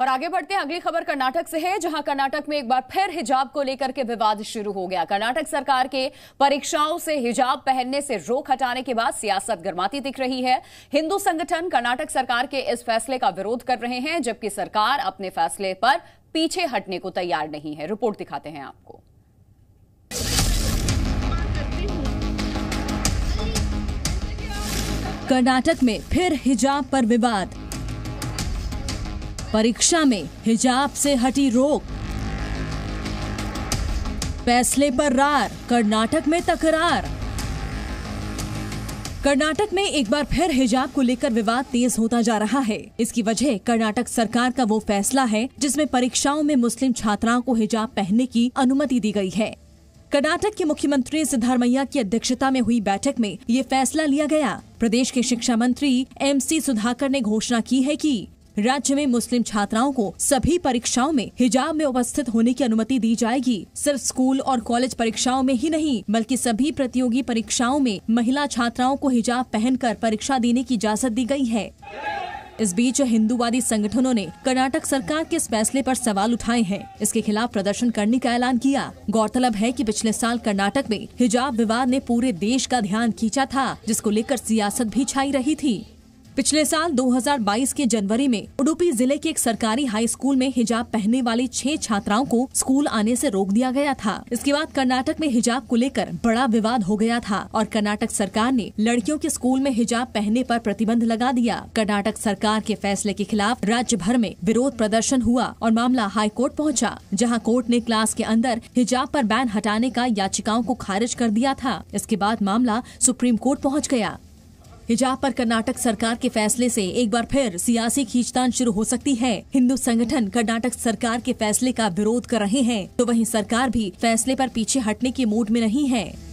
और आगे बढ़ते हैं अगली खबर कर्नाटक से है जहां कर्नाटक में एक बार फिर हिजाब को लेकर के विवाद शुरू हो गया कर्नाटक सरकार के परीक्षाओं से हिजाब पहनने से रोक हटाने के बाद सियासत गर्माती दिख रही है हिंदू संगठन कर्नाटक सरकार के इस फैसले का विरोध कर रहे हैं जबकि सरकार अपने फैसले पर पीछे हटने को तैयार नहीं है रिपोर्ट दिखाते हैं आपको कर्नाटक में फिर हिजाब पर विवाद परीक्षा में हिजाब से हटी रोक फैसले पर रार कर्नाटक में तकरार कर्नाटक में एक बार फिर हिजाब को लेकर विवाद तेज होता जा रहा है इसकी वजह कर्नाटक सरकार का वो फैसला है जिसमें परीक्षाओं में मुस्लिम छात्राओं को हिजाब पहनने की अनुमति दी गई है कर्नाटक के मुख्यमंत्री सिद्धारमैया की अध्यक्षता में हुई बैठक में ये फैसला लिया गया प्रदेश के शिक्षा मंत्री एम सी सुधाकर ने घोषणा की है कि राज्य में मुस्लिम छात्राओं को सभी परीक्षाओं में हिजाब में उपस्थित होने की अनुमति दी जाएगी सिर्फ स्कूल और कॉलेज परीक्षाओं में ही नहीं बल्कि सभी प्रतियोगी परीक्षाओं में महिला छात्राओं को हिजाब पहनकर परीक्षा देने की इजाजत दी गयी है इस बीच हिंदूवादी संगठनों ने कर्नाटक सरकार के इस फैसले पर सवाल उठाए हैं इसके खिलाफ प्रदर्शन करने का ऐलान किया गौरतलब है कि पिछले साल कर्नाटक में हिजाब विवाद ने पूरे देश का ध्यान खींचा था जिसको लेकर सियासत भी छाई रही थी पिछले साल 2022 के जनवरी में उडुपी जिले के एक सरकारी हाई स्कूल में हिजाब पहनने वाली छह छात्राओं को स्कूल आने से रोक दिया गया था इसके बाद कर्नाटक में हिजाब को लेकर बड़ा विवाद हो गया था और कर्नाटक सरकार ने लड़कियों के स्कूल में हिजाब पहनने पर प्रतिबंध लगा दिया कर्नाटक सरकार के फैसले के खिलाफ राज्य भर में विरोध प्रदर्शन हुआ और मामला हाई कोर्ट पहुँचा जहाँ कोर्ट ने क्लास के अंदर हिजाब आरोप बैन हटाने का याचिकाओं को खारिज कर दिया था इसके बाद मामला सुप्रीम कोर्ट पहुँच गया हिजाब पर कर्नाटक सरकार के फैसले से एक बार फिर सियासी खींचतान शुरू हो सकती है हिंदू संगठन कर्नाटक सरकार के फैसले का विरोध कर रहे हैं तो वहीं सरकार भी फैसले पर पीछे हटने के मूड में नहीं है